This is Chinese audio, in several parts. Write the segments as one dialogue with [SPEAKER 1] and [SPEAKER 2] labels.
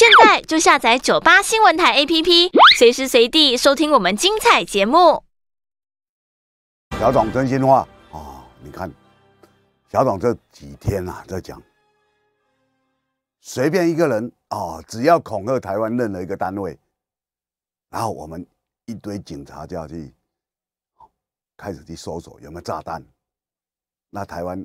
[SPEAKER 1] 现在就下载九八新闻台 APP，随时随地收听我们精彩节目。
[SPEAKER 2] 小董真心话啊，你看小董这几天啊，在讲随便一个人啊，只要恐吓台湾任何一个单位，然后我们一堆警察就要去开始去搜索有没有炸弹。那台湾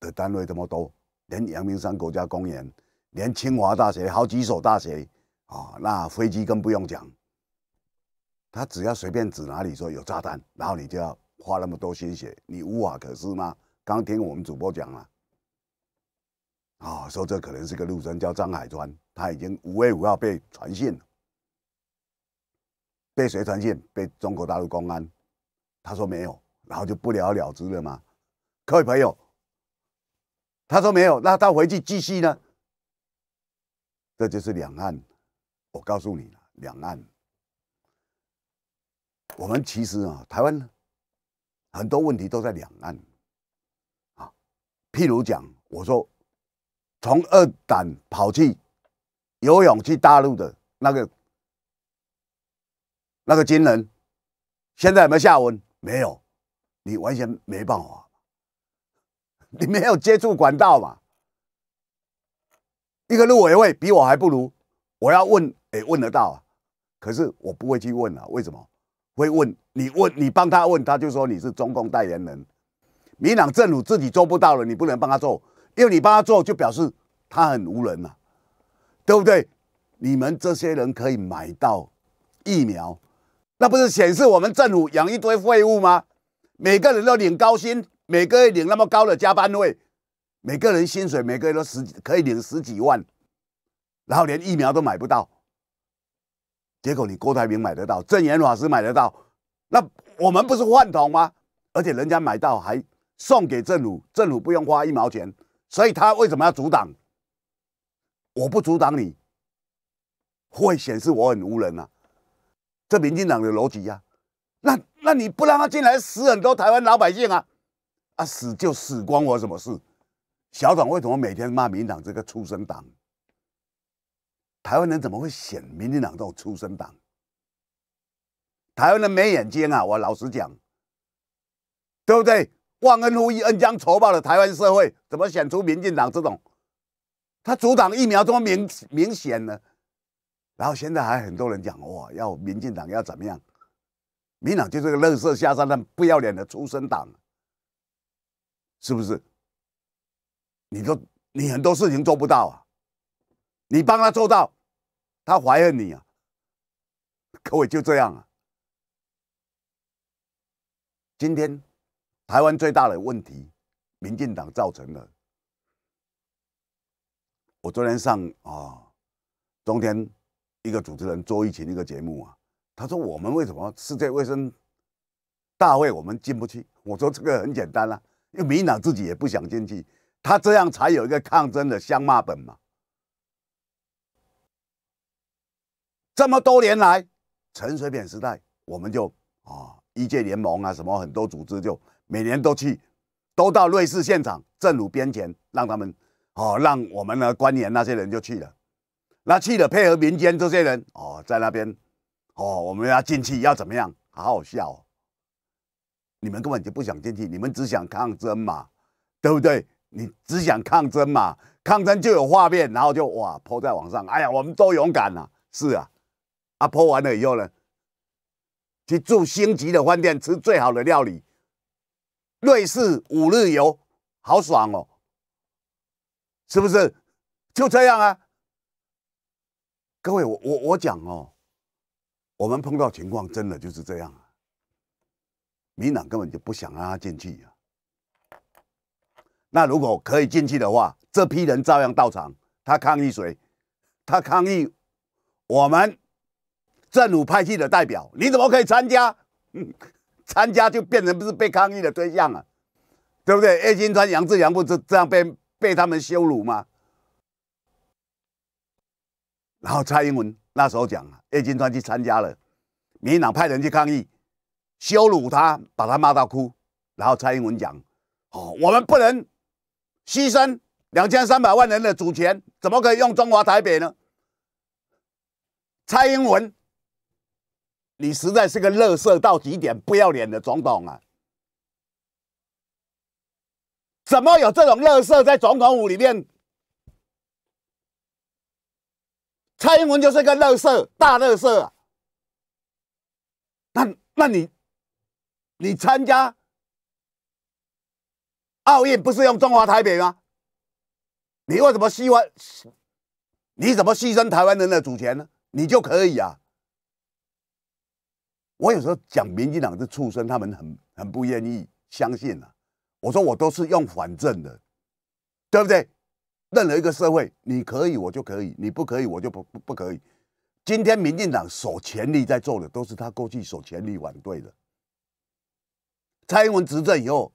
[SPEAKER 2] 的单位这么多，连阳明山国家公园。连清华大学、好几所大学啊，那飞机更不用讲。他只要随便指哪里说有炸弹，然后你就要花那么多心血，你无法可施吗？刚听我们主播讲了，啊，说这可能是个路生叫张海川，他已经五月五号被传讯了，被谁传讯？被中国大陆公安。他说没有，然后就不了了之了吗？各位朋友，他说没有，那他回去继续呢？这就是两岸，我告诉你，两岸，我们其实啊，台湾很多问题都在两岸啊。譬如讲，我说从二胆跑去游泳去大陆的那个那个军人，现在有没有下文？没有，你完全没办法，你没有接触管道嘛。一个入委会比我还不如，我要问，也问得到啊？可是我不会去问啊，为什么？会问你问你帮他问，他就说你是中共代言人。民党政府自己做不到了，你不能帮他做，因为你帮他做就表示他很无能啊，对不对？你们这些人可以买到疫苗，那不是显示我们政府养一堆废物吗？每个人都领高薪，每个月领那么高的加班费。每个人薪水每个月都十可以领十几万，然后连疫苗都买不到，结果你郭台铭买得到，郑言法师买得到，那我们不是饭桶吗？而且人家买到还送给政府，政府不用花一毛钱，所以他为什么要阻挡？我不阻挡你，会显示我很无人啊！这民进党的逻辑呀，那那你不让他进来，死很多台湾老百姓啊啊死就死关我什么事？小党为什么每天骂民党这个出生党？台湾人怎么会选民进党这种出生党？台湾人没眼睛啊！我老实讲，对不对？忘恩负义、恩将仇报的台湾社会，怎么选出民进党这种？他阻挡疫苗这么明明显呢？然后现在还很多人讲哇，要民进党要怎么样？民党就是个乐色下三滥、不要脸的出生党，是不是？你都你很多事情做不到啊，你帮他做到，他怀恨你啊。各位就这样啊。今天台湾最大的问题，民进党造成的。我昨天上啊，中天一个主持人做一琴一个节目啊，他说我们为什么世界卫生大会我们进不去？我说这个很简单啦，因为民进党自己也不想进去。他这样才有一个抗争的香骂本嘛。这么多年来，陈水扁时代，我们就啊，一届联盟啊，什么很多组织就每年都去，都到瑞士现场，政府边前，让他们哦，让我们的官员那些人就去了。那去了配合民间这些人哦，在那边哦，我们要进去要怎么样？好笑，你们根本就不想进去，你们只想抗争嘛，对不对？你只想抗争嘛？抗争就有画面，然后就哇泼在网上。哎呀，我们都勇敢了。是啊，啊泼完了以后呢，去住星级的饭店，吃最好的料理，瑞士五日游，好爽哦！是不是？就这样啊。各位，我我我讲哦，我们碰到情况真的就是这样啊。民党根本就不想让他进去啊。那如果可以进去的话，这批人照样到场。他抗议谁？他抗议我们政府派去的代表。你怎么可以参加？参加就变成不是被抗议的对象啊，对不对？叶金川、杨志扬不是这样被被他们羞辱吗？然后蔡英文那时候讲啊，叶金川去参加了，民进党派人去抗议，羞辱他，把他骂到哭。然后蔡英文讲：哦，我们不能。牺牲两千三百万人的主权，怎么可以用中华台北呢？蔡英文，你实在是个乐色到极点、不要脸的总统啊！怎么有这种乐色在总统府里面？蔡英文就是个乐色，大乐色啊！那那你，你参加？奥运不是用中华台北吗？你为什么牺牲？你怎么牺牲台湾人的主权呢？你就可以啊！我有时候讲民进党是畜生，他们很很不愿意相信啊。我说我都是用反正的，对不对？任何一个社会，你可以，我就可以；你不可以，我就不不不可以。今天民进党所全力在做的，都是他过去所全力反对的。蔡英文执政以后。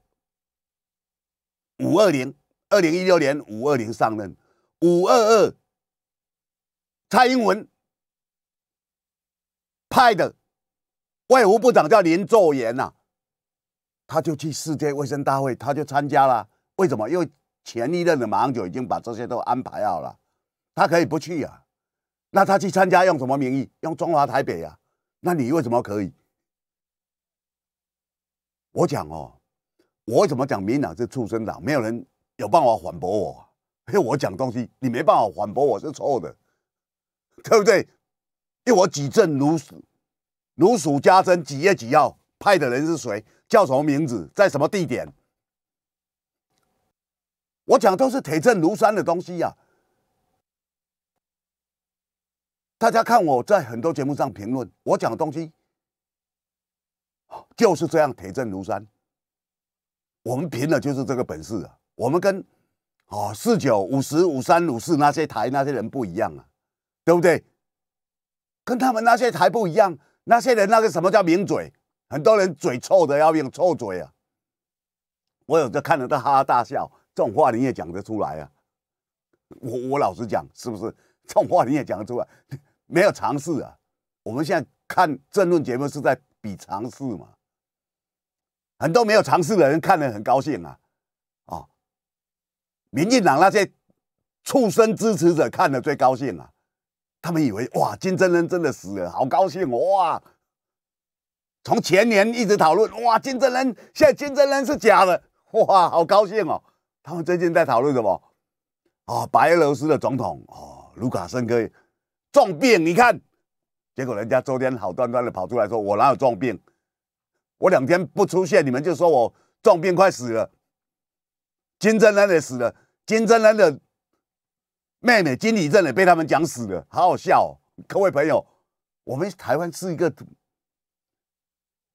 [SPEAKER 2] 五二零，二零一六年五二零上任，五二二，蔡英文派的外务部长叫林作言呐，他就去世界卫生大会，他就参加了。为什么？因为前一任的马英九已经把这些都安排好了，他可以不去呀。那他去参加用什么名义？用中华台北呀？那你为什么可以？我讲哦。我怎么讲民党是畜生党？没有人有办法反驳我，因为我讲东西你没办法反驳我是错的，对不对？因为我举证如如数家珍，几月几号派的人是谁，叫什么名字，在什么地点，我讲都是铁证如山的东西呀。大家看我在很多节目上评论，我讲的东西就是这样铁证如山。我们凭的就是这个本事啊！我们跟哦四九五十五三五四那些台那些人不一样啊，对不对？跟他们那些台不一样，那些人那个什么叫名嘴？很多人嘴臭的要用臭嘴啊！我有的看着都哈哈大笑，这种话你也讲得出来啊？我我老实讲，是不是这种话你也讲得出来？没有尝试啊！我们现在看争论节目是在比尝试嘛？很多没有尝试的人看了很高兴啊，哦，民进党那些畜生支持者看了最高兴啊，他们以为哇金正恩真的死了，好高兴哇！从前年一直讨论哇金正恩现在金正恩是假的哇，好高兴哦。他们最近在讨论什么？哦，白俄罗斯的总统哦卢卡申科重病，你看，结果人家昨天好端端的跑出来说我哪有重病。我两天不出现，你们就说我重病快死了。金正恩也死了，金正恩的妹妹金李正也被他们讲死了，好好笑。各位朋友，我们台湾是一个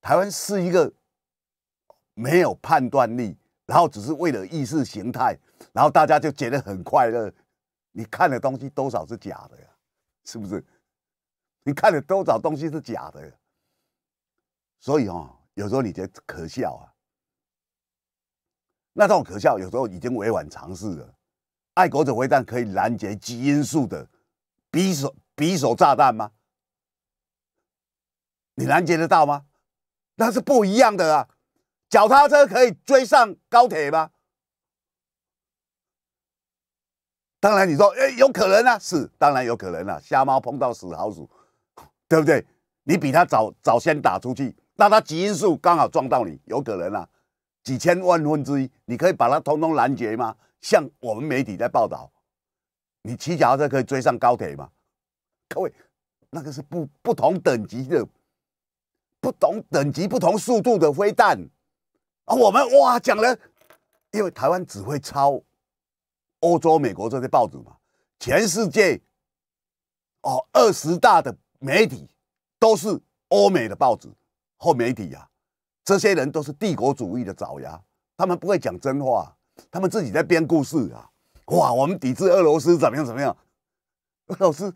[SPEAKER 2] 台湾是一个没有判断力，然后只是为了意识形态，然后大家就觉得很快乐。你看的东西多少是假的呀？是不是？你看的多少东西是假的？呀？所以啊。有时候你觉得可笑啊？那这种可笑，有时候已经委婉尝试了。爱国者导弹可以拦截基因素的匕首、匕首炸弹吗？你拦截得到吗？那是不一样的啊！脚踏车可以追上高铁吗？当然，你说哎，有可能啊，是，当然有可能啊。瞎猫碰到死老鼠，对不对？你比他早早先打出去。那它基因数刚好撞到你，有可能啊，几千万分之一，你可以把它通通拦截吗？像我们媒体在报道，你骑脚踏车可以追上高铁吗？各位，那个是不不同等级的，不同等级、不同速度的飞弹，啊，我们哇讲了，因为台湾只会抄欧洲、美国这些报纸嘛，全世界哦二十大的媒体都是欧美的报纸。后媒体呀，这些人都是帝国主义的爪牙，他们不会讲真话，他们自己在编故事啊！哇，我们抵制俄罗斯怎么样怎么样？俄罗斯，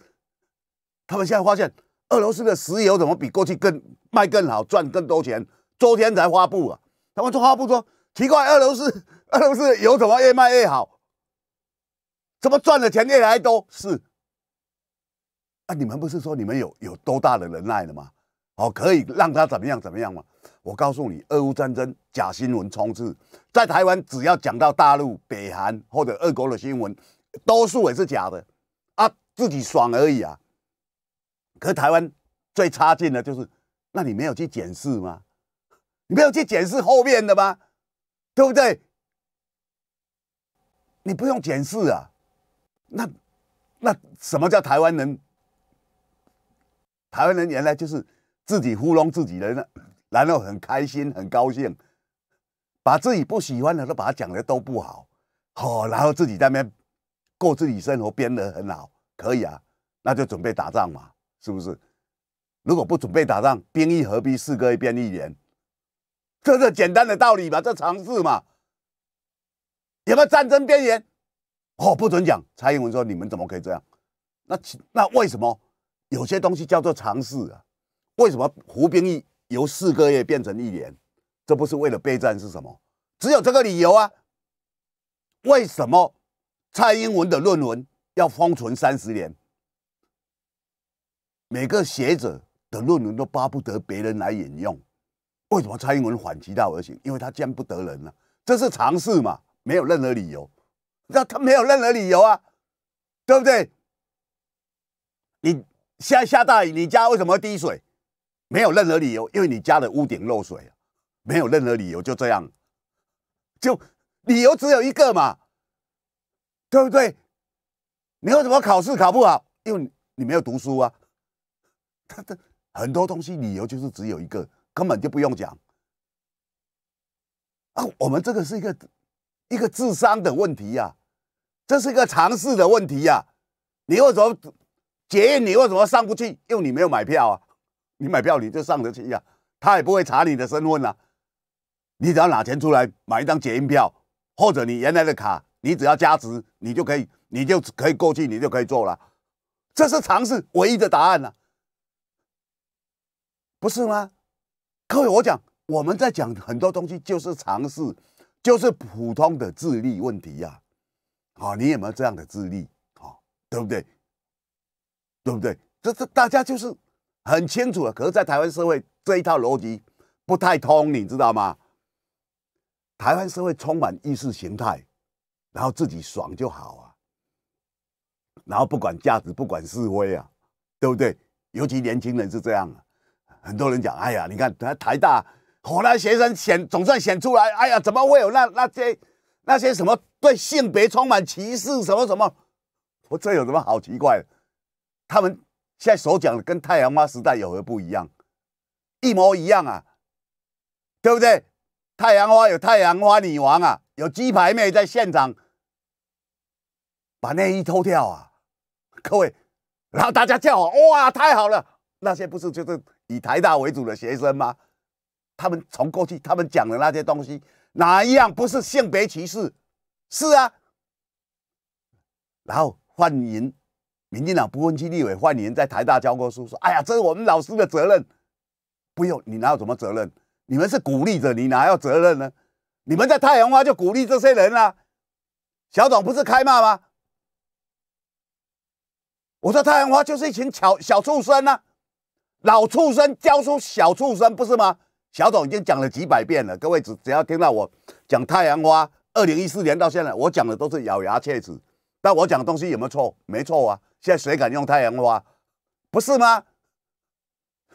[SPEAKER 2] 他们现在发现俄罗斯的石油怎么比过去更卖更好，赚更多钱？昨天才发布啊，他们就发布说奇怪，俄罗斯 俄罗斯油怎么越卖越好，怎么赚的钱越来越多？是啊，你们不是说你们有有多大的能耐了吗？哦，可以让他怎么样怎么样吗？我告诉你，俄乌战争假新闻充斥在台湾，只要讲到大陆、北韩或者俄国的新闻，多数也是假的啊，自己爽而已啊。可台湾最差劲的就是，那你没有去检视吗？你没有去检视后面的吗？对不对？你不用检视啊？那那什么叫台湾人？台湾人原来就是。自己糊弄自己人，然后很开心、很高兴，把自己不喜欢的都把它讲的都不好，哦，然后自己在那边过自己生活，编的很好，可以啊，那就准备打仗嘛，是不是？如果不准备打仗，兵役何必四个编一年？这个简单的道理吧，这常识嘛。有个战争边缘？哦，不准讲。蔡英文说：“你们怎么可以这样？”那那为什么有些东西叫做常识啊？为什么服兵役由四个月变成一年？这不是为了备战是什么？只有这个理由啊！为什么蔡英文的论文要封存三十年？每个学者的论文都巴不得别人来引用，为什么蔡英文反其道而行？因为他见不得人啊！这是常事嘛，没有任何理由，那他没有任何理由啊，对不对？你下下大雨，你家为什么滴水？没有任何理由，因为你家的屋顶漏水。没有任何理由，就这样，就理由只有一个嘛，对不对？你为什么考试考不好？因为你没有读书啊。他的很多东西理由就是只有一个，根本就不用讲。啊，我们这个是一个一个智商的问题呀，这是一个常识的问题呀。你为什么检验你为什么上不去？因为你没有买票啊。你买票你就上得起呀，他也不会查你的身份啊。你只要拿钱出来买一张捷禁票，或者你原来的卡，你只要加值，你就可以，你就可以过去，你就可以做了。这是尝试唯一的答案了，不是吗？各位，我讲我们在讲很多东西，就是尝试，就是普通的智力问题呀。啊，你有没有这样的智力？啊，对不对？对不对？这这大家就是。很清楚了，可是，在台湾社会这一套逻辑不太通，你知道吗？台湾社会充满意识形态，然后自己爽就好啊，然后不管价值，不管是非啊，对不对？尤其年轻人是这样，啊。很多人讲：“哎呀，你看台台大，我的学生选总算选出来，哎呀，怎么会有那那些那些什么对性别充满歧视什么什么？我这有什么好奇怪的？他们。”现在所讲的跟太阳花时代有何不一样？一模一样啊，对不对？太阳花有太阳花女王啊，有鸡排妹在现场把内衣脱掉啊，各位，然后大家叫哇，太好了！那些不是就是以台大为主的学生吗？他们从过去他们讲的那些东西，哪一样不是性别歧视？是啊，然后欢迎。民进党不分区立委，换人在台大教过书，说：“哎呀，这是我们老师的责任。”不用，你哪有什么责任？你们是鼓励者，你，哪有责任呢？你们在太阳花就鼓励这些人啊。小董不是开骂吗？我说太阳花就是一群小小畜生啊，老畜生教出小畜生，不是吗？小董已经讲了几百遍了，各位只只要听到我讲太阳花，二零一四年到现在，我讲的都是咬牙切齿。但我讲东西有没有错？没错啊。现在谁敢用太阳花，不是吗？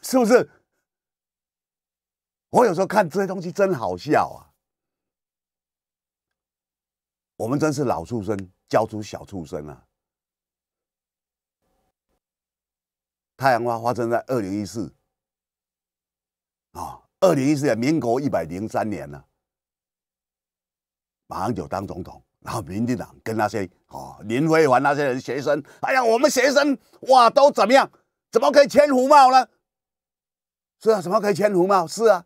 [SPEAKER 2] 是不是？我有时候看这些东西真好笑啊！我们真是老畜生教出小畜生啊！太阳花发生在二零一四啊，二零一四年民国一百零三年了。马上就当总统，然后民进党跟那些哦林辉环那些人学生，哎呀，我们学生哇都怎么样？怎么可以签胡帽呢？是啊，怎么可以签胡帽？是啊，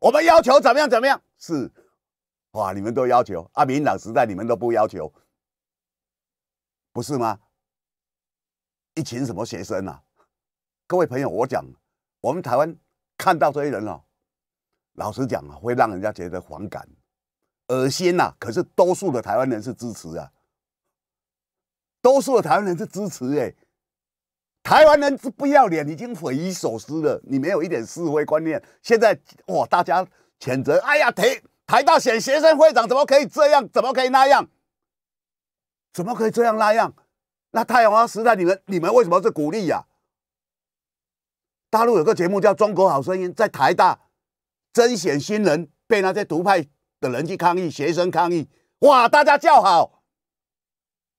[SPEAKER 2] 我们要求怎么样怎么样？是，哇，你们都要求啊，民党时代你们都不要求，不是吗？一群什么学生啊？各位朋友，我讲，我们台湾看到这些人哦，老实讲啊，会让人家觉得反感。恶心呐！可是多数的台湾人是支持啊，多数的台湾人是支持哎，台湾人是不要脸，已经匪夷所思了。你没有一点社会观念，现在哇，大家谴责，哎呀，台台大选学生会长怎么可以这样？怎么可以那样？怎么可以这样那样？那《太阳花时代》你们你们为什么是鼓励呀？大陆有个节目叫《中国好声音》，在台大甄选新人，被那些独派。的人去抗议，学生抗议，哇，大家叫好，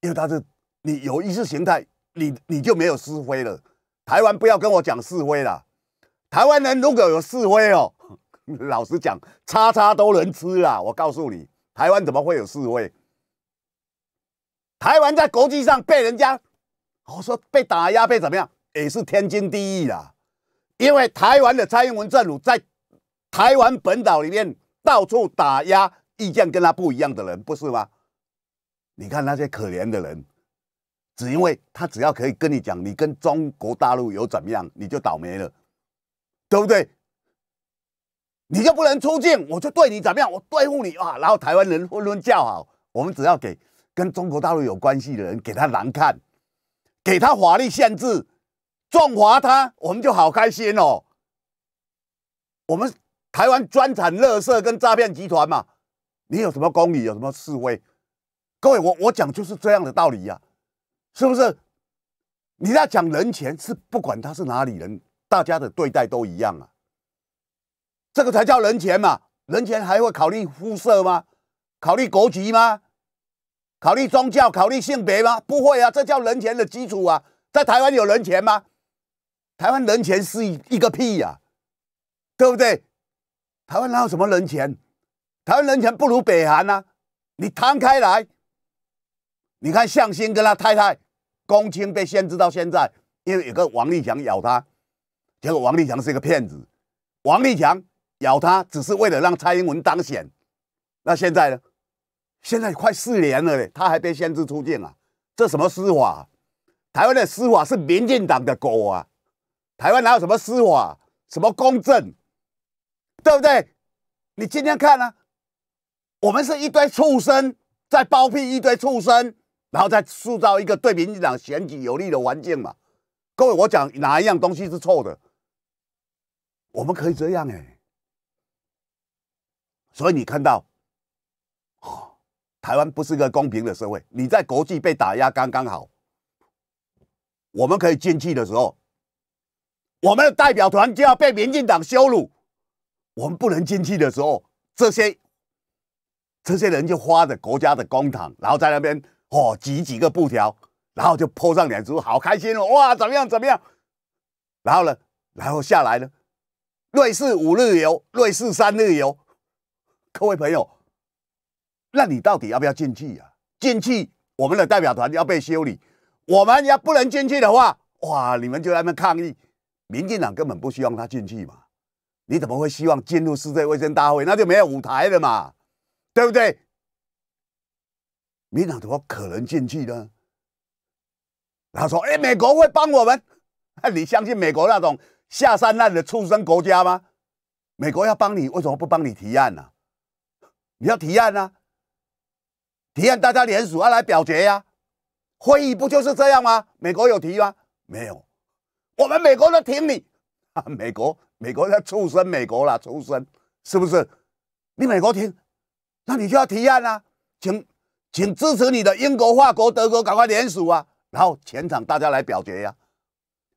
[SPEAKER 2] 因为他是你有意识形态，你你就没有示威了。台湾不要跟我讲示威了，台湾人如果有示威哦，老实讲，叉叉都能吃啦。我告诉你，台湾怎么会有示威？台湾在国际上被人家我说被打压，被怎么样也是天经地义啦，因为台湾的蔡英文政府在台湾本岛里面。到处打压意见跟他不一样的人，不是吗？你看那些可怜的人，只因为他只要可以跟你讲你跟中国大陆有怎么样，你就倒霉了，对不对？你就不能出境，我就对你怎么样，我对付你啊！然后台湾人混纷叫好。我们只要给跟中国大陆有关系的人给他难看，给他法律限制，重罚他，我们就好开心哦。我们。台湾专产垃圾跟诈骗集团嘛，你有什么公理？有什么是威？各位，我我讲就是这样的道理呀，是不是？你在讲人权是不管他是哪里人，大家的对待都一样啊，这个才叫人权嘛。人权还会考虑肤色吗？考虑国籍吗？考虑宗教、考虑性别吗？不会啊，这叫人权的基础啊。在台湾有人权吗？台湾人权是一一个屁呀，对不对？台湾哪有什么人权？台湾人权不如北韩呐！你摊开来，你看向心跟他太太公卿被限制到现在，因为有个王立强咬他，结果王立强是一个骗子，王立强咬他只是为了让蔡英文当选。那现在呢？现在快四年了嘞，他还被限制出境啊！这什么司法？台湾的司法是民进党的狗啊！台湾哪有什么司法？什么公正？对不对？你今天看呢？我们是一堆畜生在包庇一堆畜生，然后再塑造一个对民进党选举有利的环境嘛？各位，我讲哪一样东西是错的？我们可以这样哎。所以你看到，哦，台湾不是个公平的社会。你在国际被打压刚刚好，我们可以进去的时候，我们的代表团就要被民进党羞辱。我们不能进去的时候，这些这些人就花着国家的公帑，然后在那边哦，挤几个布条，然后就泼上脸说好开心哦，哇，怎么样怎么样？然后呢，然后下来呢，瑞士五日游，瑞士三日游。各位朋友，那你到底要不要进去呀？进去，我们的代表团要被修理；我们要不能进去的话，哇，你们就那边抗议。民进党根本不希望他进去嘛。你怎么会希望进入世界卫生大会？那就没有舞台了嘛，对不对？民党怎么可能进去呢？他说：“哎，美国会帮我们？那你相信美国那种下三滥的畜生国家吗？美国要帮你，为什么不帮你提案呢？你要提案啊，提案大家联署啊，来表决呀。会议不就是这样吗？美国有提吗？没有，我们美国都挺你啊，美国。”美国要畜生美国啦，畜生是不是？你美国听，那你就要提案啊，请请支持你的英国、法国、德国赶快联署啊，然后全场大家来表决呀，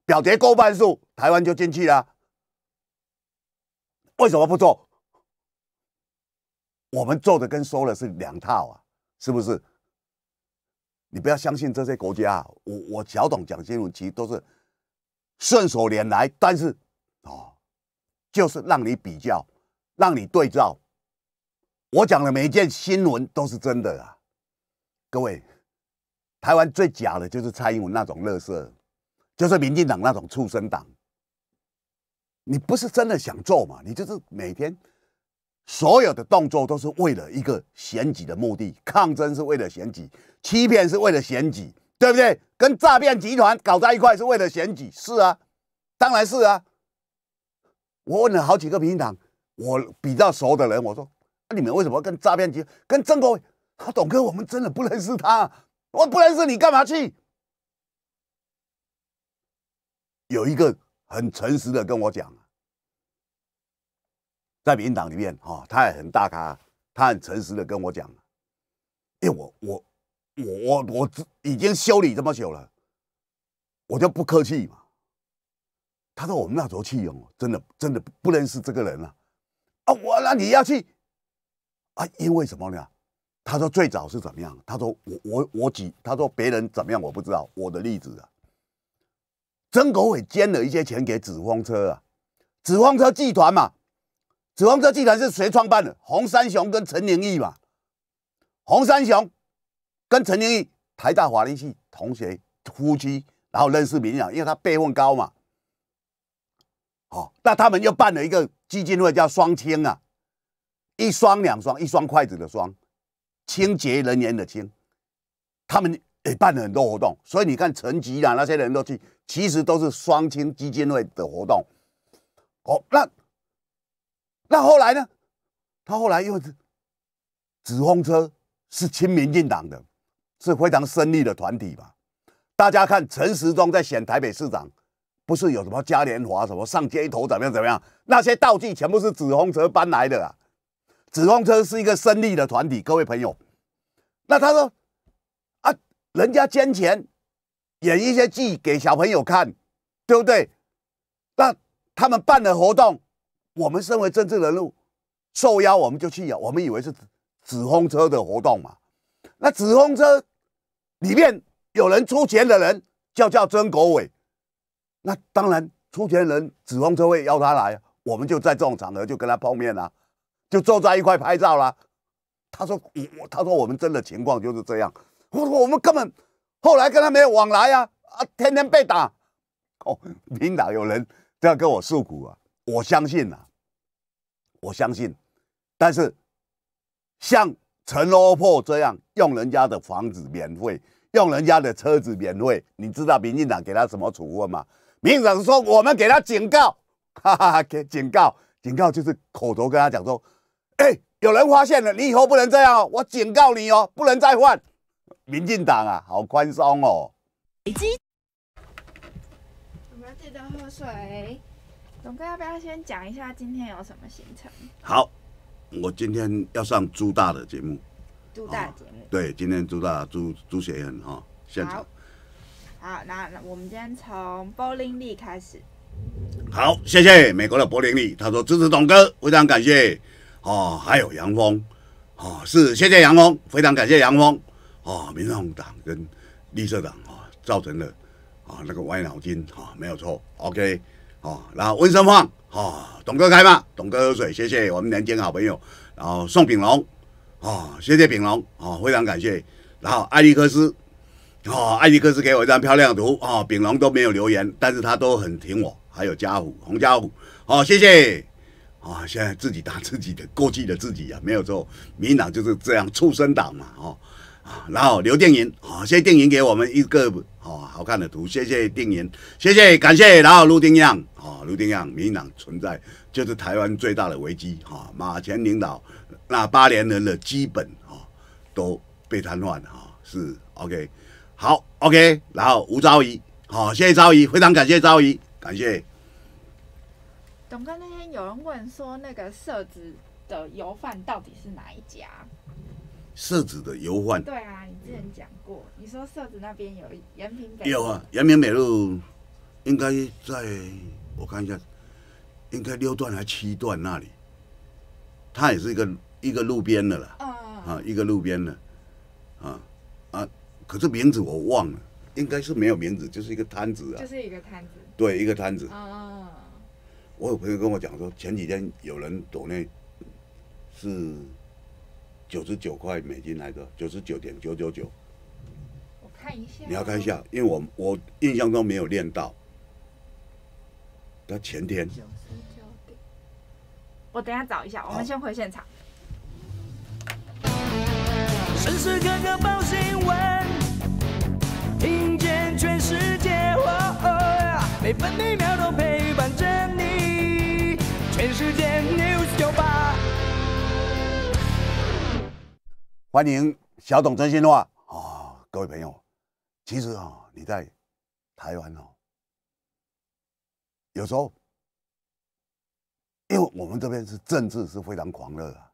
[SPEAKER 2] 表决过半数，台湾就进去了。为什么不做？我们做的跟说的是两套啊，是不是？你不要相信这些国家啊。我我小董讲新闻其实都是顺手拈来，但是哦，就是让你比较，让你对照。我讲的每一件新闻都是真的啊，各位，台湾最假的就是蔡英文那种乐色，就是民进党那种畜生党。你不是真的想做嘛？你就是每天所有的动作都是为了一个选举的目的，抗争是为了选举，欺骗是为了选举，对不对？跟诈骗集团搞在一块是为了选举，是啊，当然是啊。我问了好几个民进党我比较熟的人，我说：“那你们为什么跟诈骗局、跟曾国伟、啊董哥，我们真的不认识他，我不认识你干嘛去？”有一个很诚实的跟我讲，在民进党里面哈，他也很大咖，他很诚实的跟我讲，因为我我我我我已经修理这么久了，我就不客气嘛。他说：“我们那时候弃哦，真的真的不认识这个人了，啊，我那你要去，啊，因为什么呢？他说最早是怎么样？他说我我我举，他说别人怎么样我不知道，我的例子啊，曾国伟捐了一些钱给紫风车啊，紫风车集团嘛，紫风车集团是谁创办的？洪三雄跟陈宁义嘛，洪三雄跟陈宁义台大法律系同学夫妻，然后认识民养，因为他辈分高嘛。”好，那他们又办了一个基金会，叫双清啊，一双两双，一双筷子的双，清洁人员的清，他们也办了很多活动，所以你看陈吉啊那些人都去，其实都是双清基金会的活动。哦，那那后来呢？他后来又是，纸风车是亲民进党的，是非常胜利的团体吧？大家看陈时中在选台北市长。不是有什么嘉年华，什么上街头，怎么样怎么样？那些道具全部是纸红车搬来的啊！纸红车是一个生意的团体，各位朋友。那他说啊，人家捐钱，演一些剧给小朋友看，对不对？那他们办的活动，我们身为政治人物，受邀我们就去呀。我们以为是纸红车的活动嘛。那纸红车里面有人出钱的人就叫曾国伟。那当然，出钱人指控车位邀他来，我们就在这种场合就跟他碰面了，就坐在一块拍照了。他说：“我他说我们真的情况就是这样，我们根本后来跟他没有往来呀，啊，天天被打。”哦，民党有人这样跟我诉苦啊，我相信呐，我相信。但是像陈欧破这样用人家的房子免费，用人家的车子免费，你知道民进党给他什么处分吗？民进党说：“我们给他警告，哈，给警告，警告就是口头跟他讲说，哎，有人发现了，你以后不能这样，我警告你哦，不能再犯。”民进党啊，好宽松哦。北
[SPEAKER 1] 京，我们要记得喝水。龙哥，要不要先讲一下今天有什么行程？
[SPEAKER 2] 好，我今天要上朱大的节目。
[SPEAKER 1] 朱大节目。
[SPEAKER 2] 对，今天朱大朱朱学恒哈现场。
[SPEAKER 1] 好，那我们今天从柏林利开始。
[SPEAKER 2] 好，谢谢美国的柏林利，他说支持董哥，非常感谢。哦，还有杨峰，哦，是谢谢杨峰，非常感谢杨峰。哦，民进党跟绿色党啊，造成的啊那个歪脑筋啊，没有错。OK，哦，然后温生放，哦，董哥开骂，董哥喝水，谢谢我们南京好朋友。然后宋炳龙，哦，谢谢炳龙，哦，非常感谢。然后艾利克斯。哦，艾迪克斯给我一张漂亮图啊，丙龙都没有留言，但是他都很挺我，还有家虎，洪家虎，好谢谢，啊，现在自己打自己的，过去的自己啊，没有错，民党就是这样畜生党嘛，哦，然后刘定银，好，谢谢定银给我们一个哦好看的图，谢谢定银，谢谢感谢，然后陆定样，哦，陆定样，民党存在就是台湾最大的危机，哈，马前领导那八连人的基本啊都被瘫痪哦，是 OK。好，OK，然后吴昭仪，好，谢谢昭仪，非常感谢昭仪，感谢。
[SPEAKER 1] 董哥那天有人问说，那个设置的油贩到底是哪一家？
[SPEAKER 2] 设置的油贩，对
[SPEAKER 1] 啊，你之前讲过，你说设置那边有延平的，有啊，
[SPEAKER 2] 延平北路应该在，我看一下，应该六段还七段那里，它也是一个一个路边的啦，啊，一个路边的，啊。可是名字我忘了，应该是没有名字，就是一个摊子啊，就是一个摊子，对，一个摊子。
[SPEAKER 1] 哦，
[SPEAKER 2] 我有朋友跟我讲说，前几天有人赌那，是九十九块美金来着，九十九点九九九。我看一下。你要看一下，因为我我印象中没有练到。他前天。九
[SPEAKER 1] 我等下找一下，我们先回现场。听见全世界，每分每秒都陪伴着你。全世界 news 九吧，
[SPEAKER 2] 欢迎小董真心话啊！各位朋友，其实啊，你在台湾哦，有时候，因为我们这边是政治是非常狂热的，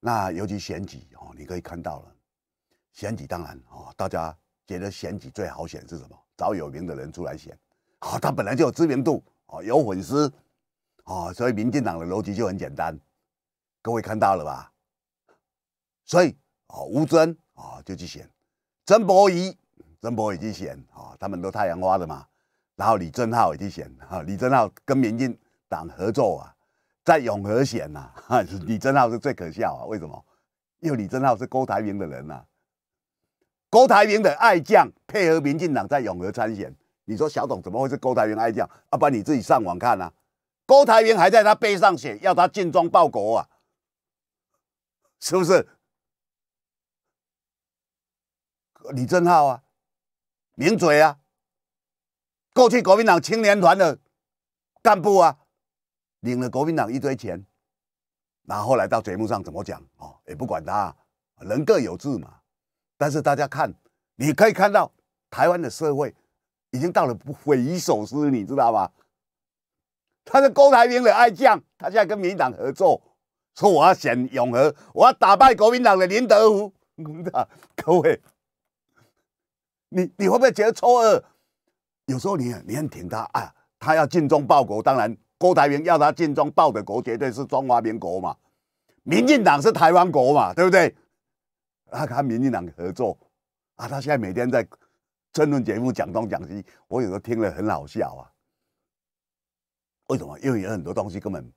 [SPEAKER 2] 那尤其选举哦，你可以看到了，选举当然哦，大家。觉得选举最好选是什么？找有名的人出来选，啊，他本来就有知名度，哦，有粉丝，哦，所以民进党的逻辑就很简单，各位看到了吧？所以哦，吴尊啊就去选，曾博仪、曾博仪去选，啊，他们都太阳花的嘛，然后李正浩也去选，哈，李正浩跟民进党合作啊，在永和选呐，哈，李正浩是最可笑啊，为什么？因为李正浩是郭台铭的人呐。郭台铭的爱将配合民进党在永和参选，你说小董怎么会是郭台铭爱将？啊，不，然你自己上网看啊。郭台铭还在他背上写要他尽忠报国啊，是不是？李正浩啊，名嘴啊，过去国民党青年团的干部啊，领了国民党一堆钱，然后后来到节目上怎么讲哦，也不管他，人各有志嘛。但是大家看，你可以看到台湾的社会已经到了不匪夷所思，你知道吧？他是郭台铭的爱将，他现在跟民党合作，说我要选永和，我要打败国民党的林德福。各位，你你会不会觉得初二？有时候你你很挺他，啊，他要尽忠报国，当然郭台铭要他尽忠报的国，绝对是中华民国嘛，民进党是台湾国嘛，对不对？他跟民进党合作，啊，他现在每天在争论节目讲东讲西，我有时候听了很好笑啊。为什么？因为有很多东西根本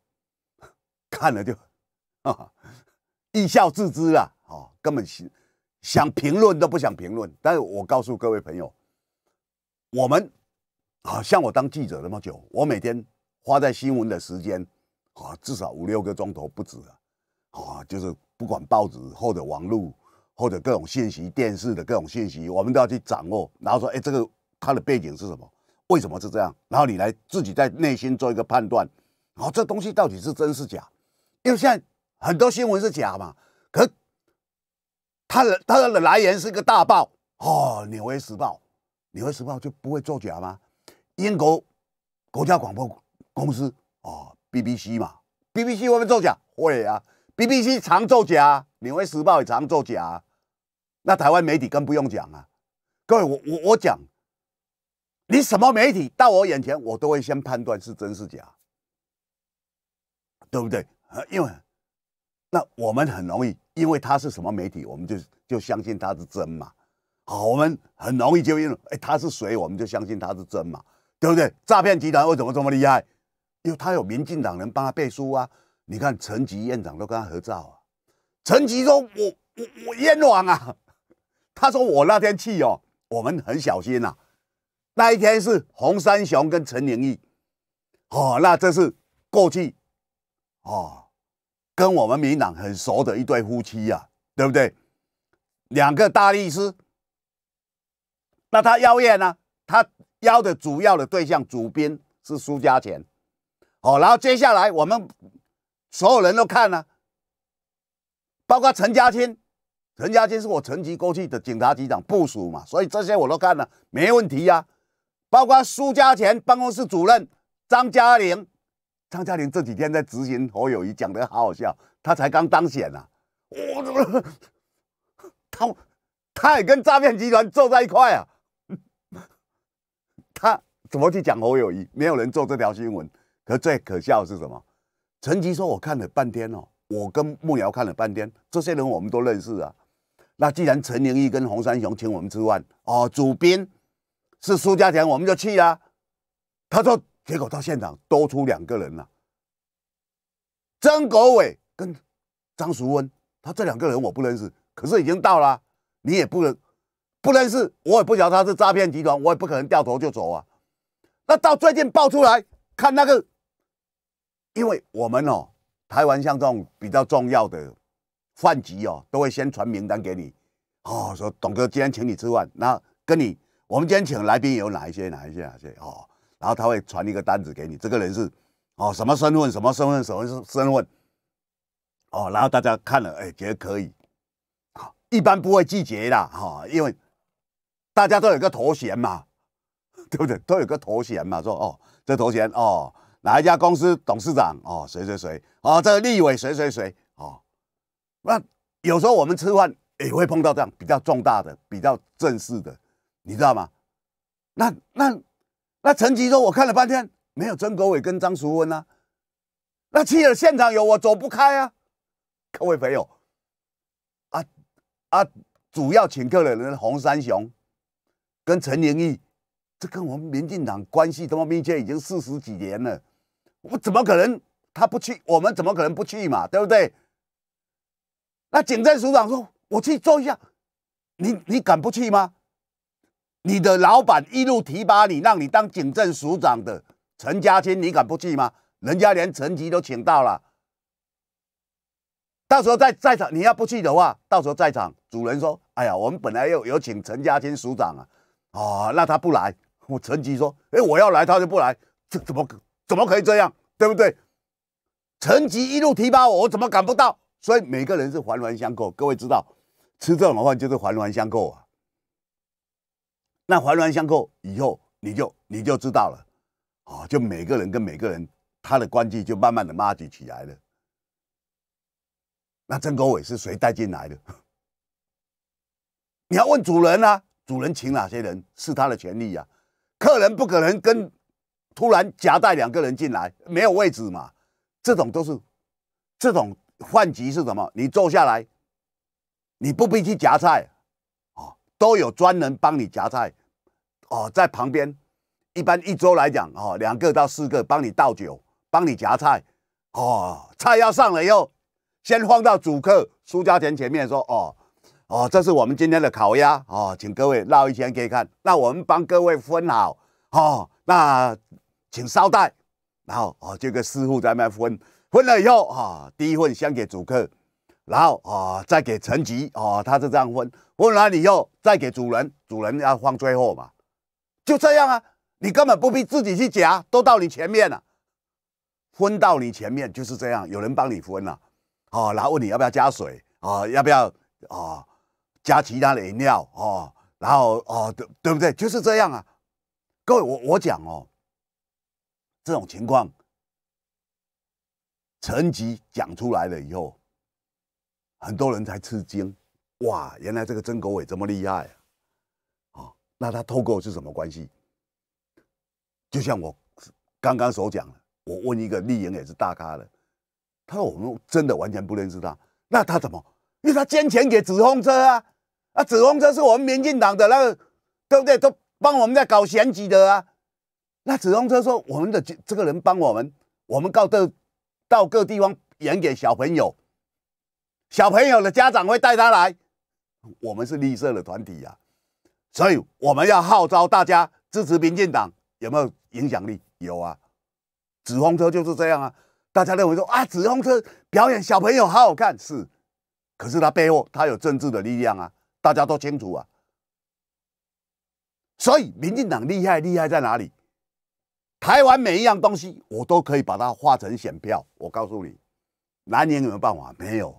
[SPEAKER 2] 看了就哈哈一笑置之啊。哦，根本想想评论都不想评论。但是我告诉各位朋友，我们啊，像我当记者那么久，我每天花在新闻的时间啊，至少五六个钟头不止啊，啊，就是不管报纸或者网络。或者各种信息，电视的各种信息，我们都要去掌握。然后说，哎，这个它的背景是什么？为什么是这样？然后你来自己在内心做一个判断。然后这东西到底是真是假？因为现在很多新闻是假嘛。可它的它的来源是一个大报哦，《纽约时报》。《纽约时报》就不会作假吗？英国国家广播公司哦 b b c 嘛，BBC 会不作假？会啊，BBC 常作假，《纽约时报》也常作假。那台湾媒体更不用讲啊，各位，我我我讲，你什么媒体到我眼前，我都会先判断是真是假，对不对？啊，因为那我们很容易，因为他是什么媒体，我们就就相信他是真嘛。好，我们很容易就因为，哎，他是谁，我们就相信他是真嘛，对不对？诈骗集团为什么这么厉害？因为他有民进党人帮他背书啊。你看陈吉院长都跟他合照啊，陈吉说：“我我我冤枉啊！”他说：“我那天去哦，我们很小心呐。那一天是洪三雄跟陈明义，哦，那这是过去哦，跟我们民党很熟的一对夫妻呀，对不对？两个大律师。那他邀宴呢？他邀的主要的对象主宾是苏家钱，哦，然后接下来我们所有人都看了，包括陈家清。”陈家军是我陈级过去的警察局长部署嘛，所以这些我都看了，没问题呀。包括苏家前办公室主任张嘉玲，张嘉玲这几天在执行侯友谊，讲得好好笑。他才刚当选啊，我怎么他他也跟诈骗集团坐在一块啊。他怎么去讲侯友谊？没有人做这条新闻。可最可笑是什么？陈吉说我看了半天哦，我跟幕瑶看了半天，这些人我们都认识啊。那既然陈明义跟洪三雄请我们吃饭哦，主编是苏家强，我们就去啊。他说，结果到现场多出两个人了，曾国伟跟张淑温，他这两个人我不认识，可是已经到了，你也不能不认识，我也不晓得他是诈骗集团，我也不可能掉头就走啊。那到最近爆出来看那个，因为我们哦，台湾像这种比较重要的。饭局哦，都会先传名单给你，哦，说董哥今天请你吃饭，那跟你我们今天请来宾有哪一些哪一些哪些哦，然后他会传一个单子给你，这个人是哦什么身份什么身份什么身份哦，然后大家看了哎觉得可以啊，一般不会拒绝的哈，因为大家都有个头衔嘛，对不对？都有个头衔嘛，说哦这头衔哦哪一家公司董事长哦谁谁谁哦这个立委谁谁谁。那有时候我们吃饭也会碰到这样比较重大的、比较正式的，你知道吗？那那那陈吉说，我看了半天没有曾国伟跟张淑芬啊。那去了现场有我走不开啊。各位朋友，啊啊，主要请客的人洪三雄跟陈宁义，这跟我们民进党关系这么密切，已经四十几年了。我怎么可能他不去？我们怎么可能不去嘛？对不对？那警政署长说：“我去做一下，你你敢不去吗？你的老板一路提拔你，让你当警政署长的陈家青，你敢不去吗？人家连陈吉都请到了，到时候在在场，你要不去的话，到时候在场主人说：‘哎呀，我们本来要有请陈家青署长啊，哦，那他不来。’我陈吉说：‘哎，我要来，他就不来，这怎么怎么可以这样？对不对？陈吉一路提拔我，我怎么赶不到？’所以每个人是环环相扣，各位知道，吃这种饭就是环环相扣啊。那环环相扣以后，你就你就知道了，哦，就每个人跟每个人他的关系就慢慢的 m e 起来了。那曾国伟是谁带进来的？你要问主人啊，主人请哪些人是他的权利呀？客人不可能跟突然夹带两个人进来，没有位置嘛。这种都是，这种。换局是什么？你坐下来，你不必去夹菜，哦，都有专人帮你夹菜，哦，在旁边，一般一桌来讲，哦，两个到四个，帮你倒酒，帮你夹菜，哦，菜要上了以后，先放到主客苏家田前面，说，哦，哦，这是我们今天的烤鸭，哦，请各位绕一圈可以看，那我们帮各位分好，哦，那请稍待，然后，哦，这个师傅在那分。分了以后啊，第一份先给主客，然后啊再给层级啊，他是这样分。分完以后再给主人，主人要放最后嘛，就这样啊。你根本不必自己去夹，都到你前面了。分到你前面就是这样，有人帮你分了，啊，然后问你要不要加水啊，要不要啊，加其他的饮料啊，然后啊对对不对？就是这样啊。各位，我我讲哦，这种情况。成绩讲出来了以后，很多人才吃惊，哇，原来这个曾国伟这么厉害啊！那他透过是什么关系？就像我刚刚所讲的，我问一个丽莹也是大咖的，他说我们真的完全不认识他，那他怎么？因为他捐钱给紫红车啊，那紫红车是我们民进党的那个，对不对？都帮我们在搞选举的啊。那紫红车说我们的这个人帮我们，我们告这到各地方演给小朋友，小朋友的家长会带他来。我们是绿色的团体呀，所以我们要号召大家支持民进党。有没有影响力？有啊，纸风车就是这样啊。大家认为说啊，纸风车表演小朋友好好看，是，可是他背后他有政治的力量啊，大家都清楚啊。所以民进党厉害厉害在哪里？台湾每一样东西，我都可以把它化成选票。我告诉你，南瀛有没有办法？没有。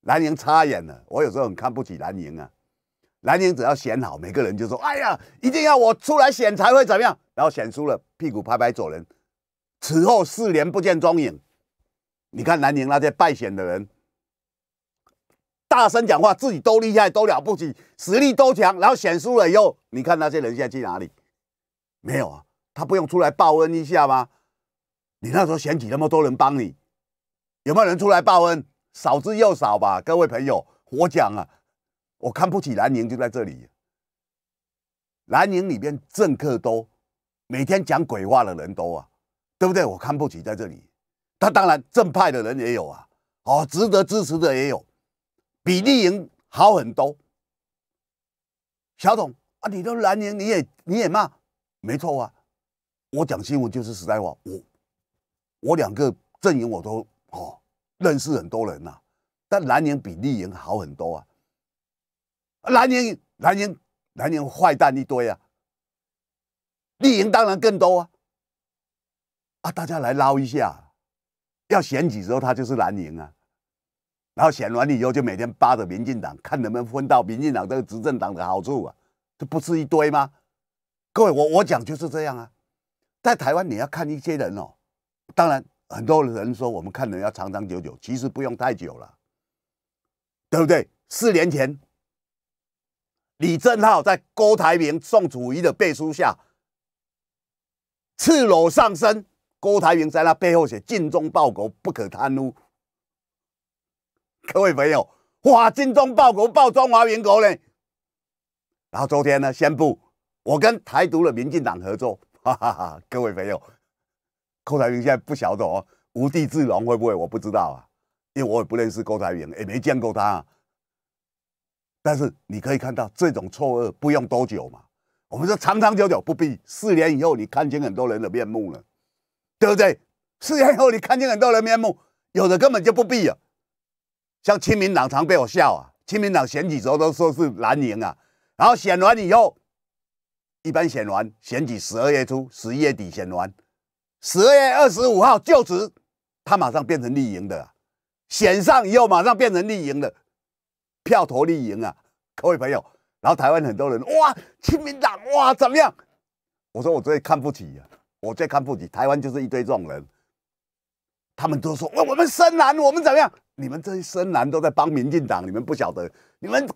[SPEAKER 2] 南瀛差远了。我有时候很看不起南瀛啊。南瀛只要选好，每个人就说：“哎呀，一定要我出来选才会怎么样。”然后选输了，屁股拍拍走人，此后四年不见踪影。你看南瀛那些败选的人，大声讲话，自己都厉害，都了不起，实力都强。然后选输了以后，你看那些人现在去哪里？没有啊。他不用出来报恩一下吗？你那时候选举那么多人帮你，有没有人出来报恩？少之又少吧，各位朋友，我讲啊，我看不起蓝营就在这里，蓝营里边政客多，每天讲鬼话的人多啊，对不对？我看不起在这里。他当然正派的人也有啊，哦，值得支持的也有，比绿营好很多。小董啊，你都蓝营你也你也骂，没错啊。我讲新闻就是实在话，我我两个阵营我都哦认识很多人呐，但蓝营比绿营好很多啊，蓝营蓝营蓝营坏蛋一堆啊，绿营当然更多啊，啊大家来捞一下，要选举之后他就是蓝营啊，然后选完以后就每天扒着民进党看能不能分到民进党这个执政党的好处啊，这不是一堆吗？各位我我讲就是这样啊。在台湾，你要看一些人哦。当然，很多人说我们看人要长长久久，其实不用太久了，对不对？四年前，李正浩在郭台铭、宋楚瑜的背书下，赤裸上身，郭台铭在他背后写“尽忠报国，不可贪污”。各位朋友，哇，尽忠报国，报中华民国呢？然后昨天呢，宣布我跟台独的民进党合作。哈哈哈！各位朋友，郭台铭现在不晓得哦，无地自容会不会？我不知道啊，因为我也不认识郭台铭，也没见过他。但是你可以看到这种错愕，不用多久嘛。我们说长长久久不必，四年以后你看清很多人的面目了，对不对？四年以后你看清很多人的面目，有的根本就不必啊。像亲民党常被我笑啊，亲民党选举时候都说是蓝营啊，然后选完以后。一般选完选举十二月初、十一月底选完，十二月二十五号就职，他马上变成立营的，选上以后马上变成立营的，票投立赢啊，各位朋友。然后台湾很多人哇，亲民党哇怎么样？我说我最看不起呀，我最看不起台湾就是一堆这种人，他们都说我们深蓝，我们怎么样？你们这些深蓝都在帮民进党，你们不晓得，你们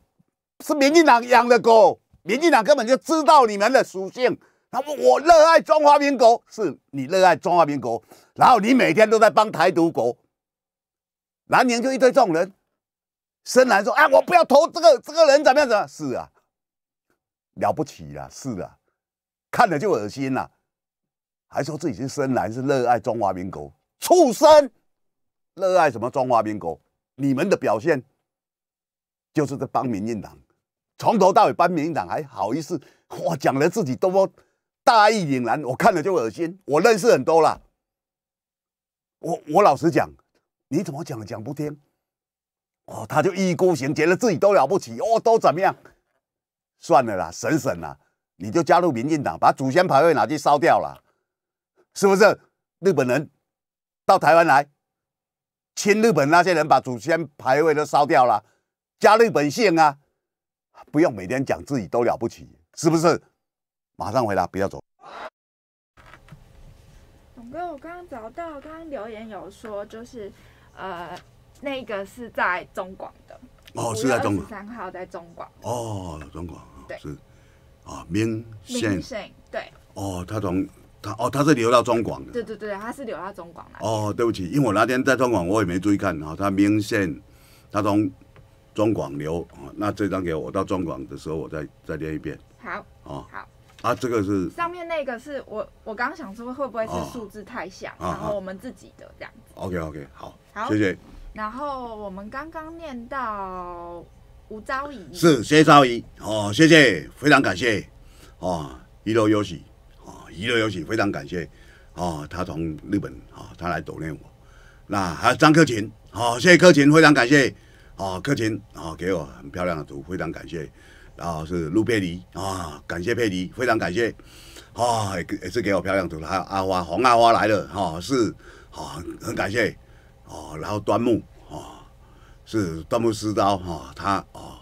[SPEAKER 2] 是民进党养的狗。民进党根本就知道你们的属性。他们我热爱中华民国，是你热爱中华民国，然后你每天都在帮台独国。南宁就一堆这种人，深蓝说啊，我不要投这个，这个人怎么样子？是啊，了不起啊，是啊，看了就恶心了，还说自己是深蓝，是热爱中华民国，畜生，热爱什么中华民国？你们的表现就是在帮民进党。从头到尾帮民进党，还好意思？我讲了自己多么大义凛然，我看了就恶心。我认识很多了，我我老实讲，你怎么讲讲不听？哦，他就一意孤行，觉得自己都了不起，哦，都怎么样？算了啦，省省啦，你就加入民进党，把祖先牌位拿去烧掉了，是不是？日本人到台湾来亲日本那些人把祖先牌位都烧掉了，加日本姓啊。不用每天讲自己都了不起，是不是？马上回答，不要走。
[SPEAKER 1] 董哥，我刚刚找到，刚留言有说，就是，呃，那个是在中广的。哦，是在中广。三号在中广。
[SPEAKER 2] 哦，中广。对。是。啊，明线。明对。哦，他从他哦，他是留到中广的。
[SPEAKER 1] 对对对，他是留到中广来。
[SPEAKER 2] 哦，对不起，因为我那天在中广，我也没注意看啊。他明线，他从。庄广流啊，那这张给我，我到庄广的时候，我再再练一遍。好啊，好啊，这个是
[SPEAKER 1] 上面那个是我，我刚想说会不会是数字太像，然后我们自己的这样。
[SPEAKER 2] OK OK，好，谢谢。
[SPEAKER 1] 然后我们刚刚念到吴昭仪，是
[SPEAKER 2] 谢昭仪哦，谢谢，非常感谢哦，一路有喜哦，一路有喜，非常感谢哦，他从日本啊，他来抖练我。那还有张克勤，好，谢谢克勤，非常感谢。啊，克勤啊，给我很漂亮的图，非常感谢。然后是路佩妮，啊，感谢佩妮，非常感谢。啊，也也是给我漂亮图。还有阿花，黄阿花来了，哈，是哦，很感谢。哦，然后端木啊，是端木师刀哈，他啊，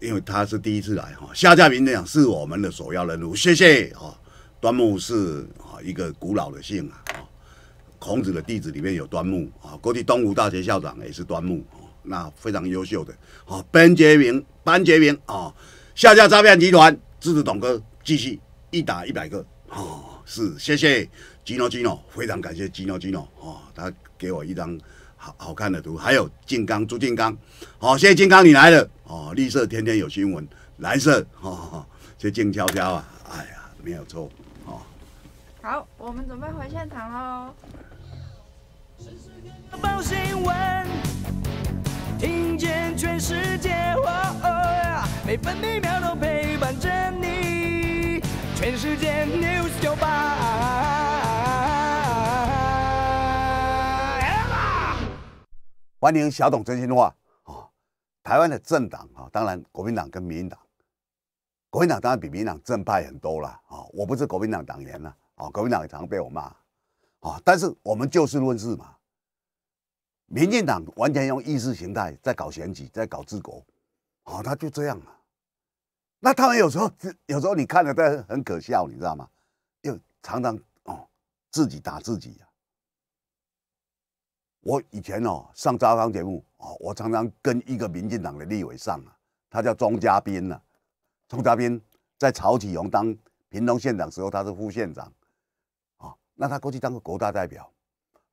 [SPEAKER 2] 因为他是第一次来哈。夏佳敏讲是我们的首要人物，谢谢。哦，端木是啊一个古老的姓啊，孔子的弟子里面有端木啊，过去东吴大学校长也是端木。那非常优秀的，好班杰明，班杰明哦，下架诈骗集团，支持董哥继续一打一百个，哦，是，谢谢吉诺吉诺，非常感谢吉诺吉诺哦，他给我一张好好看的图，还有金刚朱金刚，好，谢谢金刚你来了，哦，绿色天天有新闻，蓝色，哦，谢这静悄悄啊，哎呀，没有错哦，
[SPEAKER 1] 好，我们准备回现场喽。全全世世界，界每每分秒都陪伴你。news
[SPEAKER 2] 欢迎小董真心话哦。台湾的政党啊，当然国民党跟民进党，国民党当然比民进党正派很多了啊。我不是国民党党员了啊，国民党常常被我骂啊，但是我们就事论事嘛。民进党完全用意识形态在搞选举，在搞治国，哦，他就这样嘛。那他们有时候，有时候你看了，但很可笑，你知道吗？又常常哦，自己打自己。我以前哦上招商节目哦，我常常跟一个民进党的立委上啊，他叫庄家斌啊。庄家斌在曹启荣当屏东县长时候，他是副县长，啊，那他过去当过国大代表。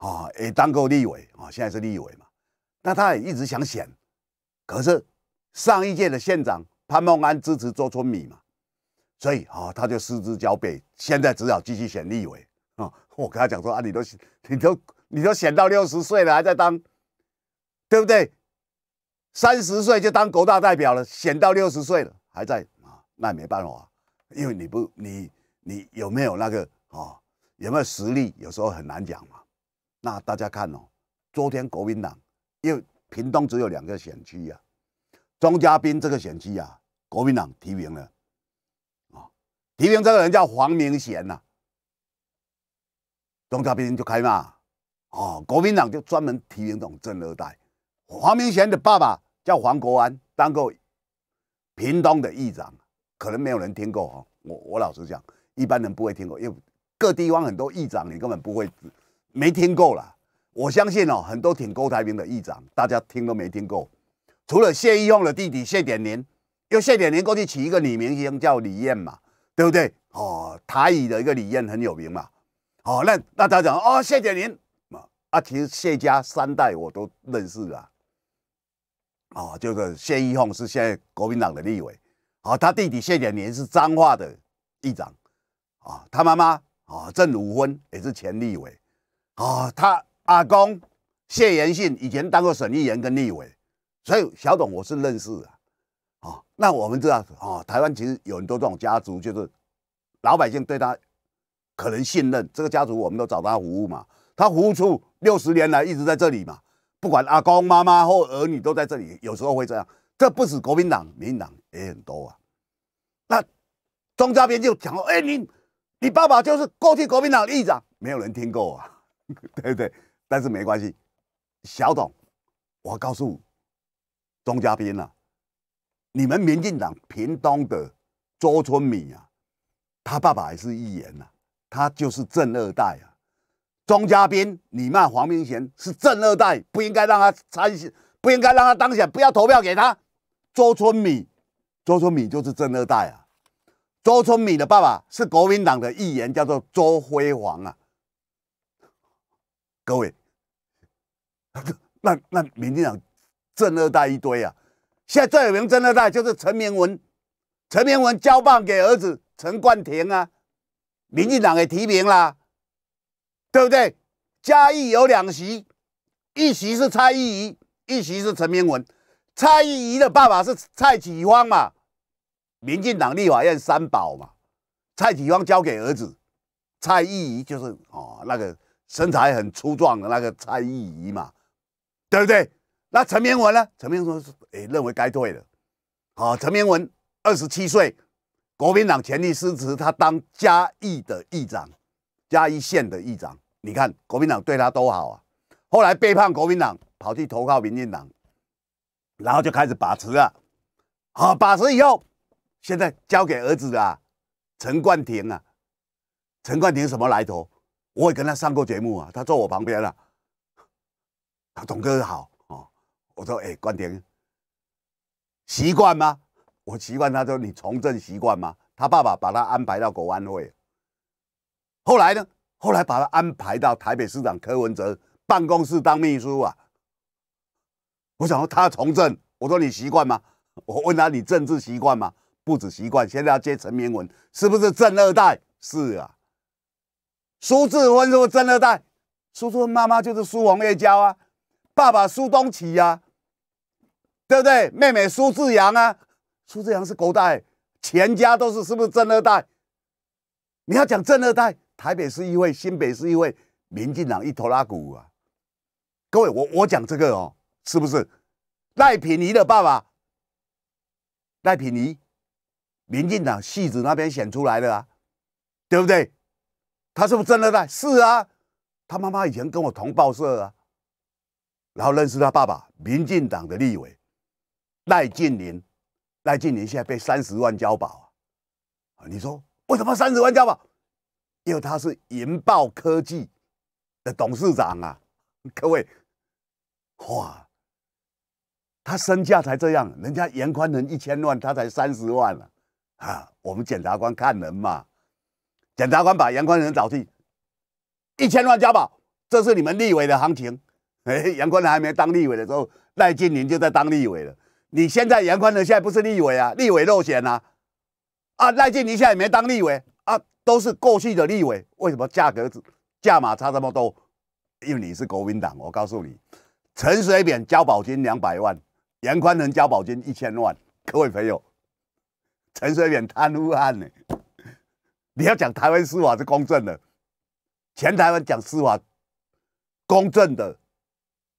[SPEAKER 2] 啊，也当过立委啊，现在是立委嘛。那他也一直想选，可是上一届的县长潘孟安支持周春米嘛，所以啊，他就失之交臂。现在只好继续选立委啊。我跟他讲说啊，你都你都你都选到六十岁了，还在当，对不对？三十岁就当国大代表了，选到六十岁了还在啊，那也没办法，因为你不你你有没有那个啊，有没有实力，有时候很难讲嘛。那大家看哦，昨天国民党因为屏东只有两个选区呀，庄家斌这个选区呀，国民党提名了啊，提名这个人叫黄明贤呐。庄家彬就开骂哦，国民党就专门提名这种正二代。黄明贤的爸爸叫黄国安，当过屏东的议长，可能没有人听过哦，我我老实讲，一般人不会听过，因为各地方很多议长你根本不会。没听够了，我相信哦，很多挺高台铭的议长，大家听都没听够。除了谢依用的弟弟谢点年，有谢点年过去娶一个女明星叫李艳嘛，对不对？哦，台语的一个李艳很有名嘛。哦，那那家讲哦，谢点年啊，啊，其实谢家三代我都认识了。哦，就是谢依峰是现在国民党的立委，哦，他弟弟谢点年是彰化的议长，啊，他妈妈啊郑汝芬也是前立委。啊，他阿公谢延信以前当过省议员跟立委，所以小董我是认识的。啊，那我们知道哦，台湾其实有很多这种家族，就是老百姓对他可能信任，这个家族我们都找他服务嘛。他服务处六十年来一直在这里嘛。不管阿公、妈妈或儿女都在这里，有时候会这样。这不止国民党，民进党也很多啊。那钟家边就讲：哎，你你爸爸就是过去国民党议长，没有人听过啊。对对，但是没关系，小董，我告诉钟家兵了，你们民进党屏东的周春米啊，他爸爸还是议员啊，他就是正二代啊。钟家兵，你骂黄明贤是正二代，不应该让他参选，不应该让他当选，不要投票给他。周春米，周春米就是正二代啊。周春米的爸爸是国民党的议员，叫做周辉煌啊。各位，那那民进党正二代一堆啊，现在最有名正二代就是陈明文，陈明文交棒给儿子陈冠廷啊，民进党也提名啦，对不对？嘉义有两席，一席是蔡依依，一席是陈明文，蔡依依的爸爸是蔡启芳嘛，民进党立法院三宝嘛，蔡启芳交给儿子蔡依依，就是哦那个。身材很粗壮的那个蔡依仪嘛，对不对？那陈明文呢？陈明文是诶认为该退了。好，陈明文二十七岁，国民党前立司职，他当嘉义的议长，嘉义县的议长。你看国民党对他多好啊！后来背叛国民党，跑去投靠民进党，然后就开始把持了。好，把持以后，现在交给儿子啊，陈冠廷啊。陈冠廷什么来头？我也跟他上过节目啊，他坐我旁边了。董哥好哦，我说哎，关田习惯吗？我习惯。他说你从政习惯吗？他爸爸把他安排到国安会，后来呢？后来把他安排到台北市长柯文哲办公室当秘书啊。我想他从政，我说你习惯吗？我问他你政治习惯吗？不止习惯，现在要接陈明文，是不是正二代？是啊。苏志文是不是真二代？苏志文妈妈就是苏红叶娇啊，爸爸苏东启呀，对不对？妹妹苏志阳啊，苏志阳是狗代，全家都是是不是真二代？你要讲正二代，台北市议会、新北市议会，民进党一头拉骨啊！各位，我我讲这个哦，是不是赖品宜的爸爸赖品宜，民进党戏子那边选出来的啊，对不对？他是不是真的在？是啊，他妈妈以前跟我同报社啊，然后认识他爸爸，民进党的立委赖进林，赖进林现在被三十万交保啊，你说为什么三十万交保？因为他是银豹科技的董事长啊，各位，哇，他身价才这样，人家严宽能一千万，他才三十万了啊，我们检察官看人嘛。检察官把杨宽仁找去，一千万交保，这是你们立委的行情。哎，杨宽仁还没当立委的时候，赖进林就在当立委了。你现在杨宽仁现在不是立委啊，立委落选了。啊，赖进林现在没当立委啊，都是过去的立委。为什么价格价码差这么多？因为你是国民党，我告诉你，陈水扁交保金两百万，杨宽仁交保金一千万。各位朋友，陈水扁贪污案呢？你要讲台湾司法是公正的，全台湾讲司法公正的，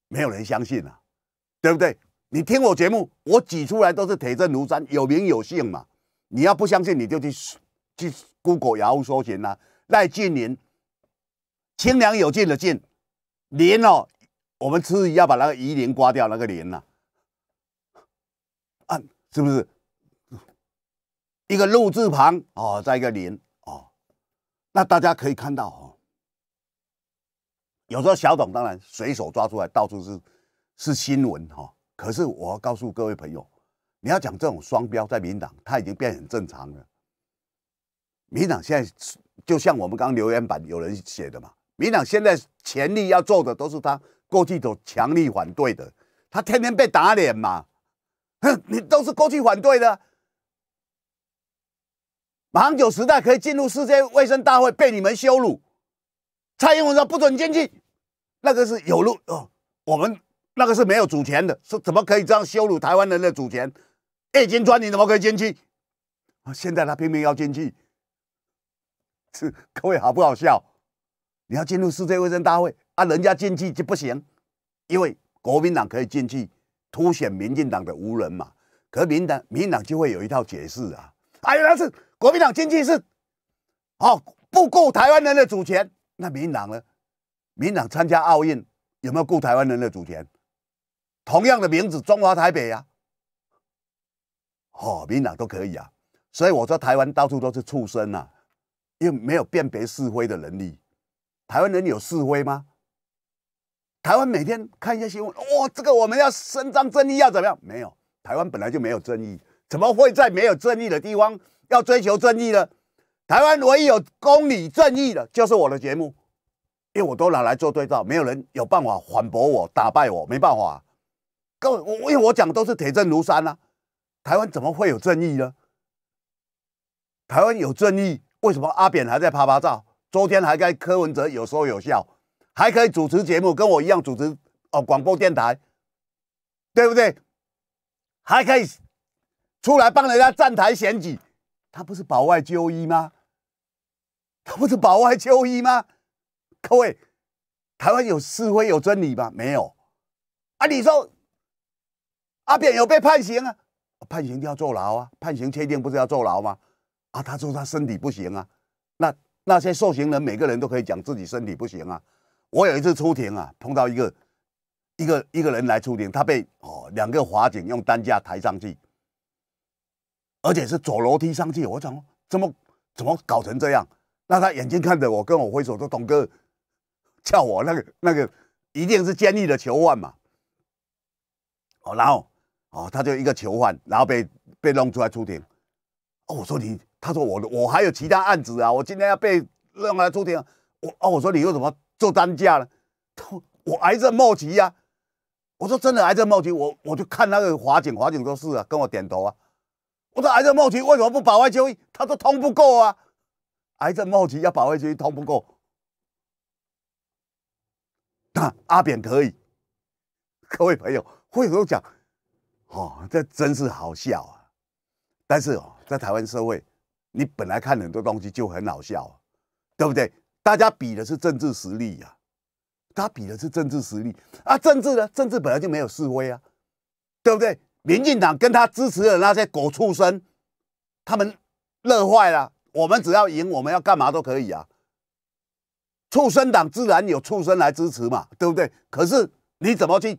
[SPEAKER 2] 没有人相信啊，对不对？你听我节目，我举出来都是铁证如山，有名有姓嘛。你要不相信，你就去去 Google 查搜寻啊。赖俊林，清凉有劲的劲，林哦，我们吃要把那个鱼鳞刮掉那个林呐，啊，是不是一个路字旁哦，再一个林，那大家可以看到哈，有时候小董当然随手抓出来到处是是新闻哈。可是我要告诉各位朋友，你要讲这种双标在民党，他已经变很正常了。民党现在就像我们刚留言板有人写的嘛，民党现在全力要做的都是他过去都强力反对的，他天天被打脸嘛，哼，你都是过去反对的。马航九时代可以进入世界卫生大会，被你们羞辱。蔡英文说不准进去，那个是有路哦。我们那个是没有主权的，说怎么可以这样羞辱台湾人的主权？叶金川你怎么可以进去？现在他拼命要进去，各位好不好笑？你要进入世界卫生大会啊，人家进去就不行，因为国民党可以进去，凸显民进党的无人嘛。可民党民党就会有一套解释啊。还有那是国民党经济是，哦不顾台湾人的主权。那民党呢？民党参加奥运有没有顾台湾人的主权？同样的名字，中华台北呀。哦，民党都可以啊。所以我说台湾到处都是畜生呐，又没有辨别是非的能力。台湾人有是非吗？台湾每天看一下新闻，哇，这个我们要伸张正义啊，怎么样？没有，台湾本来就没有正义。怎么会在没有正义的地方要追求正义呢？台湾唯一有公理正义的，就是我的节目，因为我都拿来做对照，没有人有办法反驳我、打败我，没办法。跟我因为我讲都是铁证如山啊。台湾怎么会有正义呢？台湾有正义，为什么阿扁还在啪啪照？昨天还跟柯文哲有说有笑，还可以主持节目，跟我一样主持哦广播电台，对不对？还可以。出来帮人家站台选举，他不是保外就医吗？他不是保外就医吗？各位，台湾有是非有真理吗？没有。啊，你说阿扁有被判刑啊？判刑就要坐牢啊？判刑确定不是要坐牢吗？啊，他说他身体不行啊。那那些受刑人每个人都可以讲自己身体不行啊。我有一次出庭啊，碰到一个一个一个人来出庭，他被哦两个法警用担架抬上去。而且是走楼梯上去，我讲怎么怎么搞成这样？那他眼睛看着我，跟我挥手说：“董哥，叫 我那个那个，一定是监狱的囚犯嘛。”哦，然后哦，他就一个囚犯，然后被被弄出来出庭。哦，我说你，他说我我还有其他案子啊，我今天要被弄来出庭。我哦，我说你为什么做担架呢？他我癌症末期呀。我说真的癌症末期，我我就看那个华警，华警说是啊，跟我点头啊。我说癌症末期为什么不保外就医？他说通不过啊，癌症末期要保外就医通不过。那阿扁可以，各位朋友会有候讲，哦，这真是好笑啊。但是哦，在台湾社会，你本来看很多东西就很好笑，对不对？大家比的是政治实力呀，大家比的是政治实力啊。政治呢，政治本来就没有示威啊，对不对？民进党跟他支持的那些狗畜生，他们乐坏了。我们只要赢，我们要干嘛都可以啊！畜生党自然有畜生来支持嘛，对不对？可是你怎么去，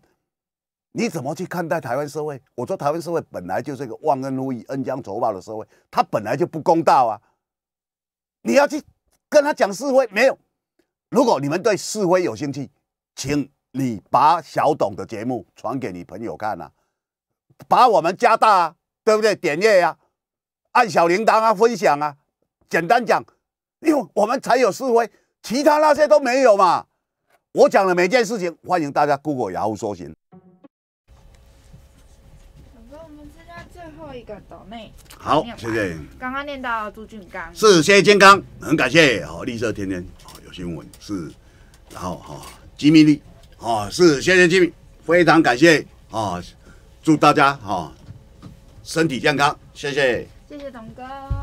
[SPEAKER 2] 你怎么去看待台湾社会？我说台湾社会本来就是一个忘恩负义、恩将仇报的社会，他本来就不公道啊！你要去跟他讲是非，没有。如果你们对是非有兴趣，请你把小董的节目传给你朋友看啊！把我们加大啊，对不对？点阅呀，按小铃铛啊，分享啊。简单讲，因为我们才有思维，其他那些都没有嘛。我讲的每件事情，欢迎大家 g o 然后说行。雅虎搜寻。
[SPEAKER 1] 最后一个内。好，谢谢。刚刚念到朱俊刚。
[SPEAKER 2] 是，谢谢健康，很感谢。好，绿色天天，好有新闻是，然后哈，吉米力，啊，是，谢谢吉米，非常感谢啊。祝大家哈身体健康，谢谢，
[SPEAKER 1] 谢谢董哥。